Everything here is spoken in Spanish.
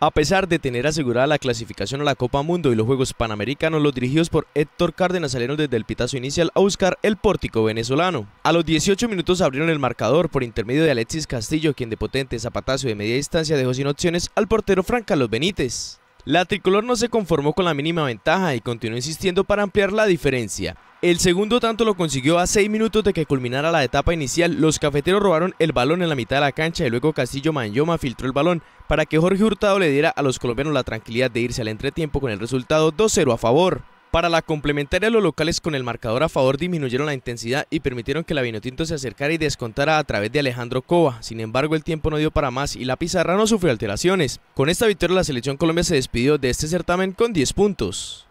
A pesar de tener asegurada la clasificación a la Copa Mundo y los Juegos Panamericanos, los dirigidos por Héctor Cárdenas salieron desde el pitazo inicial a buscar el pórtico venezolano. A los 18 minutos abrieron el marcador por intermedio de Alexis Castillo, quien de potente zapatazo de media distancia dejó sin opciones al portero Fran Los Benítez. La tricolor no se conformó con la mínima ventaja y continuó insistiendo para ampliar la diferencia. El segundo tanto lo consiguió a 6 minutos de que culminara la etapa inicial. Los cafeteros robaron el balón en la mitad de la cancha y luego Castillo Manyoma filtró el balón para que Jorge Hurtado le diera a los colombianos la tranquilidad de irse al entretiempo con el resultado 2-0 a favor. Para la complementaria, los locales con el marcador a favor disminuyeron la intensidad y permitieron que la Vinotinto se acercara y descontara a través de Alejandro Cova. Sin embargo, el tiempo no dio para más y la pizarra no sufrió alteraciones. Con esta victoria, la selección Colombia se despidió de este certamen con 10 puntos.